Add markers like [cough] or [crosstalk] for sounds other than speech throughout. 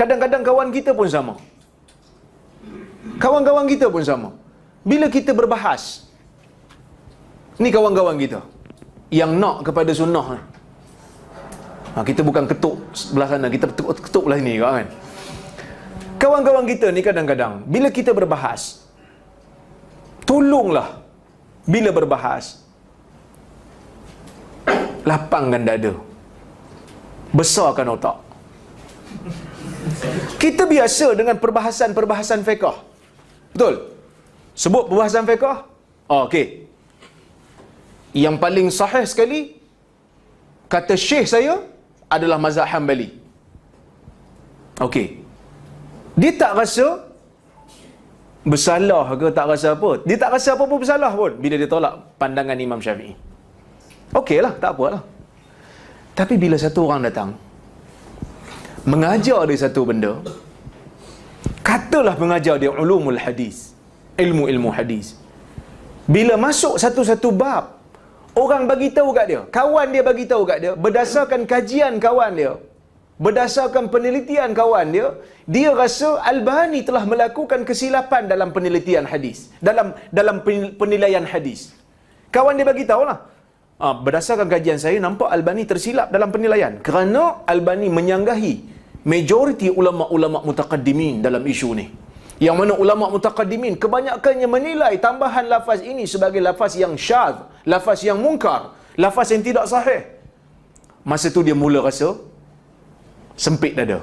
Kadang-kadang kawan kita pun sama. Kawan-kawan kita pun sama. Bila kita berbahas, ni kawan-kawan kita yang nak kepada sunnah. Ha, kita bukan ketuk sebelah sana, kita ketuk-ketuk lah ini juga kan. Kawan-kawan kita ni kadang-kadang, bila kita berbahas, tolonglah bila berbahas, lapangkan dada, besarkan otak. Kita biasa dengan perbahasan-perbahasan fiqah. Betul? Sebut perbahasan fiqah? Oh, okey. Yang paling sahih sekali kata syekh saya adalah mazhab Hambali. Okey. Dia tak rasa bersalah ke tak rasa apa? Dia tak rasa apa pun bersalah pun bila dia tolak pandangan Imam Syafi'i. Okeylah, tak apalah. Tapi bila satu orang datang, mengajar dia satu benda katalah pengajar dia ulumul hadis ilmu-ilmu hadis bila masuk satu-satu bab orang bagi tahu kat dia kawan dia bagi tahu kat dia berdasarkan kajian kawan dia berdasarkan penelitian kawan dia dia rasa Albani telah melakukan kesilapan dalam penelitian hadis dalam dalam penilaian hadis kawan dia bagi tahulah Ha, berdasarkan kajian saya nampak Albani tersilap dalam penilaian kerana Albani menyanggahi majoriti ulama-ulama mutaqaddimin dalam isu ni. Yang mana ulama mutaqaddimin kebanyakannya menilai tambahan lafaz ini sebagai lafaz yang syadz, lafaz yang mungkar, lafaz yang tidak sahih. Masa tu dia mula rasa sempit dada.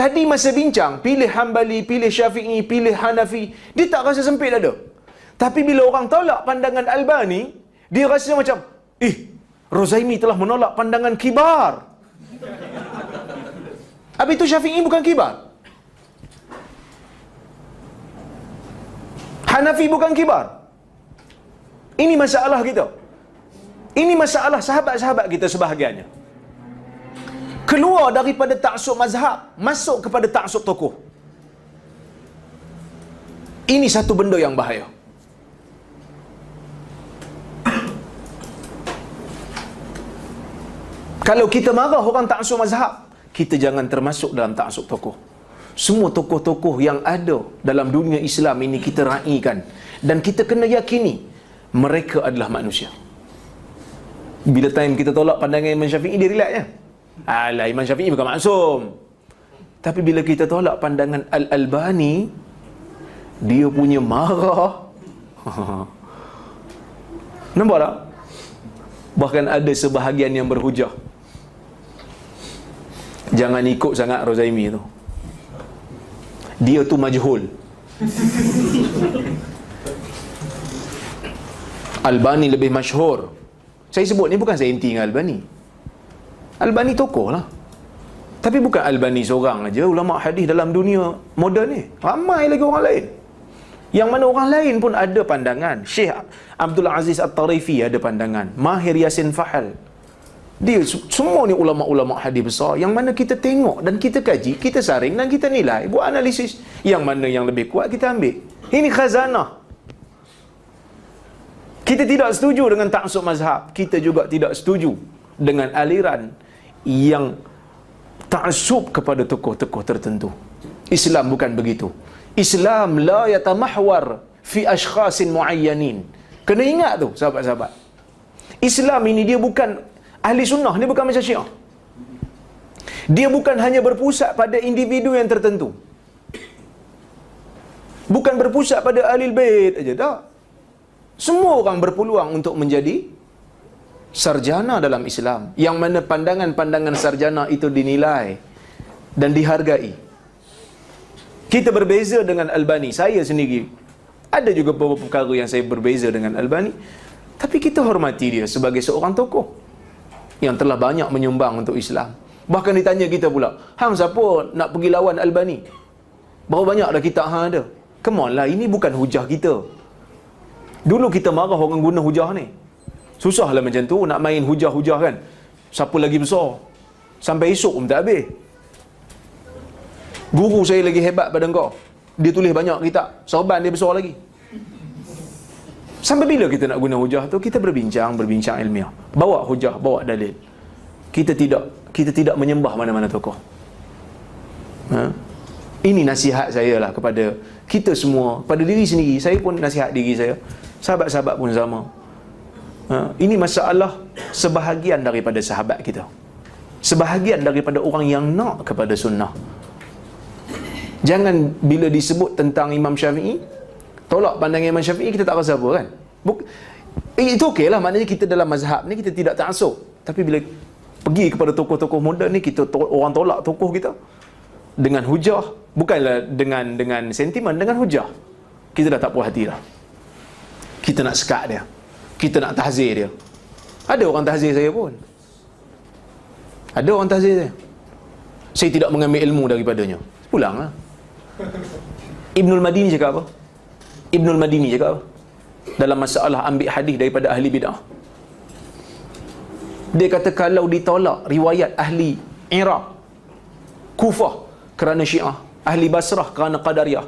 Tadi masa bincang, pilih hambali, pilih Syafi'i, pilih Hanafi, dia tak rasa sempit dada. Tapi bila orang tolak pandangan Albani, dia rasa macam, "Eh, Rozaimi telah menolak pandangan kibar." Habis itu Syafi'i bukan kibar. Hanafi bukan kibar. Ini masalah kita. Ini masalah sahabat-sahabat kita sebahagiannya. Keluar daripada taksub mazhab, masuk kepada taksub tokoh. Ini satu benda yang bahaya. Kalau kita marah orang taksub mazhab, kita jangan termasuk dalam ta'asub tokoh. Semua tokoh-tokoh yang ada dalam dunia Islam ini kita raikan dan kita kena yakini mereka adalah manusia. Bila time kita tolak pandangan Imam Syafi'i dia relax ya. Alah Imam Syafi'i bukan maksum. Tapi bila kita tolak pandangan Al-Albani dia punya marah. [laughs] Nampak tak? Bahkan ada sebahagian yang berhujah. Jangan ikut sangat Rozaimi tu Dia tu majhul Albani lebih masyhur Saya sebut ni bukan saya inti dengan Albani Albani tokoh lah Tapi bukan Albani seorang aja Ulama hadis dalam dunia moden ni Ramai lagi orang lain yang mana orang lain pun ada pandangan Syekh Abdul Aziz At-Tarifi ada pandangan Mahir Yasin Fahal dia semua ni ulama-ulama hadis besar yang mana kita tengok dan kita kaji, kita saring dan kita nilai, buat analisis yang mana yang lebih kuat kita ambil. Ini khazanah. Kita tidak setuju dengan taksub mazhab, kita juga tidak setuju dengan aliran yang taksub kepada tokoh-tokoh tertentu. Islam bukan begitu. Islam la yatamahwar fi ashkhasin muayyanin. Kena ingat tu sahabat-sahabat. Islam ini dia bukan Ahli sunnah ni bukan macam syiah. Dia bukan hanya berpusat pada individu yang tertentu. Bukan berpusat pada ahli bait aja tak. Semua orang berpeluang untuk menjadi sarjana dalam Islam yang mana pandangan-pandangan sarjana itu dinilai dan dihargai. Kita berbeza dengan Albani. Saya sendiri ada juga beberapa perkara yang saya berbeza dengan Albani. Tapi kita hormati dia sebagai seorang tokoh yang telah banyak menyumbang untuk Islam. Bahkan ditanya kita pula, hang siapa nak pergi lawan Albani? Berapa banyak dah kita hang ada? Come on lah, ini bukan hujah kita. Dulu kita marah orang guna hujah ni. Susahlah macam tu nak main hujah-hujah kan. Siapa lagi besar? Sampai esok pun tak habis. Guru saya lagi hebat pada engkau. Dia tulis banyak kitab. Sorban dia besar lagi. Sampai bila kita nak guna hujah tu? Kita berbincang, berbincang ilmiah. Bawa hujah, bawa dalil. Kita tidak kita tidak menyembah mana-mana tokoh. Ha? Ini nasihat saya lah kepada kita semua, pada diri sendiri. Saya pun nasihat diri saya. Sahabat-sahabat pun sama. Ha? Ini masalah sebahagian daripada sahabat kita. Sebahagian daripada orang yang nak kepada sunnah. Jangan bila disebut tentang Imam Syafi'i, tolak pandangan Imam Syafi'i kita tak rasa apa kan Buk- eh, itu okey lah maknanya kita dalam mazhab ni kita tidak ta'asuk tapi bila pergi kepada tokoh-tokoh muda ni kita to- orang tolak tokoh kita dengan hujah bukanlah dengan dengan sentimen dengan hujah kita dah tak puas hati dah kita nak sekat dia kita nak tahzir dia ada orang tahzir saya pun ada orang tahzir saya saya tidak mengambil ilmu daripadanya pulanglah Ibnul Madini cakap apa Ibnul Madini cakap Dalam masalah ambil hadis daripada ahli bidah. Dia kata kalau ditolak riwayat ahli Iraq, Kufah kerana Syiah, ahli Basrah kerana Qadariyah,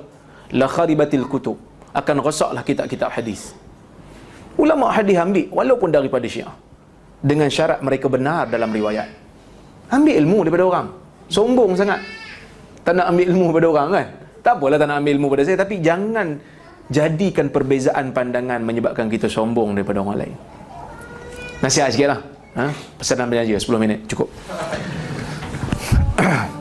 la kharibatil kutub. Akan rosaklah kitab-kitab hadis. Ulama hadis ambil walaupun daripada Syiah dengan syarat mereka benar dalam riwayat. Ambil ilmu daripada orang. Sombong sangat. Tak nak ambil ilmu daripada orang kan? Tak apalah tak nak ambil ilmu daripada saya tapi jangan jadikan perbezaan pandangan menyebabkan kita sombong daripada orang lain. Nasihat sikitlah. Ha? Pesanan penyaja 10 minit cukup. [clears throat]